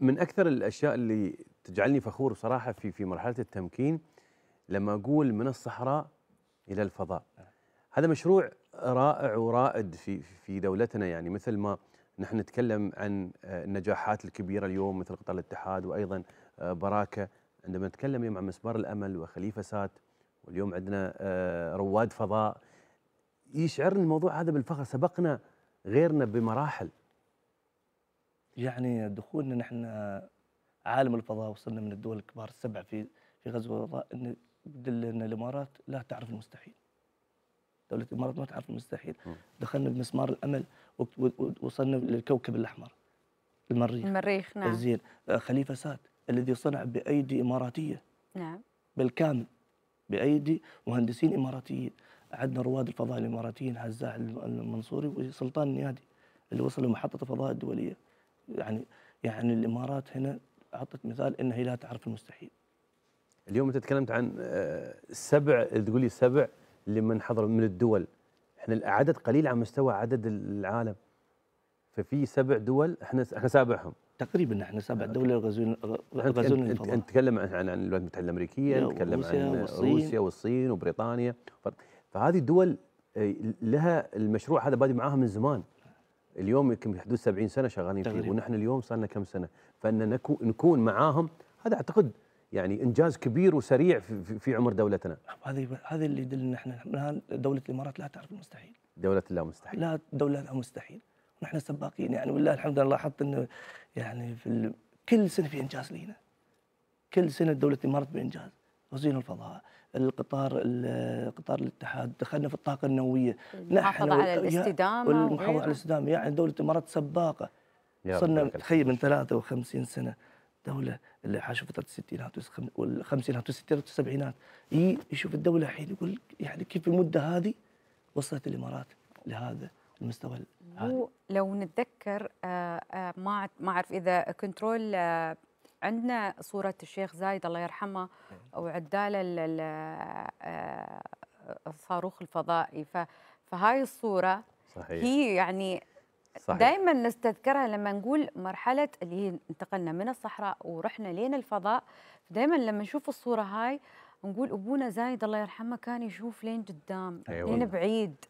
من اكثر الاشياء اللي تجعلني فخور بصراحه في في مرحله التمكين لما اقول من الصحراء الى الفضاء هذا مشروع رائع ورائد في في دولتنا يعني مثل ما نحن نتكلم عن آه، النجاحات الكبيره اليوم مثل قطاع الاتحاد وايضا آه، براكه عندما نتكلم اليوم عن مسبار الامل وخليفه سات واليوم عندنا آه، رواد فضاء يشعرني الموضوع هذا بالفخر سبقنا غيرنا بمراحل يعني دخولنا نحن عالم الفضاء وصلنا من الدول الكبار السبع في في غزو الفضاء ان يدل ان الامارات لا تعرف المستحيل. دوله الامارات ما تعرف المستحيل. دخلنا بمسمار الامل وصلنا للكوكب الاحمر. المريخ المريخ نعم زين خليفه ساد الذي صنع بايدي اماراتيه نعم بالكامل بايدي مهندسين اماراتيين عندنا رواد الفضاء الاماراتيين هزاع المنصوري وسلطان النيادي اللي وصلوا محطه الفضاء الدوليه يعني يعني الامارات هنا اعطت مثال انها لا تعرف المستحيل. اليوم انت تكلمت عن آه، سبع تقول لي سبع لمن حضر من الدول احنا العدد قليل على مستوى عدد العالم ففي سبع دول احنا احنا سابعهم تقريبا احنا سبع آه، دول غزون غزونا الفضاء انت تتكلم عن عن الولايات المتحده الامريكيه نتكلم عن والصين. روسيا والصين وبريطانيا فهذه الدول آه، لها المشروع هذا بادي معاها من زمان اليوم يمكن بحدود 70 سنه شغالين فيه ونحن اليوم صار لنا كم سنه فان نكون معاهم هذا اعتقد يعني انجاز كبير وسريع في, في عمر دولتنا هذه هذه اللي يدل ان احنا دوله الامارات لا تعرف المستحيل دوله لا مستحيل لا دوله لا مستحيل ونحن سباقين يعني والله الحمد لله لاحظت انه يعني في كل سنه في انجاز لينا كل سنه دوله الامارات بانجاز غزينا الفضاء القطار قطار الاتحاد دخلنا في الطاقه النوويه نحن على الاستدامه والمحافظه على الاستدامه يعني دوله الامارات سباقه صرنا تخيل من 53 سنه دوله اللي عاشوا فتره الستينات والخمسينات والستينات والسبعينات يشوف الدوله الحين يقول يعني كيف المده هذه وصلت الامارات لهذا المستوى هو لو نتذكر آه، آه، ما ما اعرف اذا كنترول عندنا صورة الشيخ زايد الله يرحمه نعم. وعداله آه، الصاروخ الفضائي فهاي الصورة صحيح. هي يعني دائما نستذكرها لما نقول مرحلة اللي هي انتقلنا من الصحراء ورحنا لين الفضاء دائما لما نشوف الصورة هاي نقول أبونا زايد الله يرحمه كان يشوف لين قدام أيوة. لين بعيد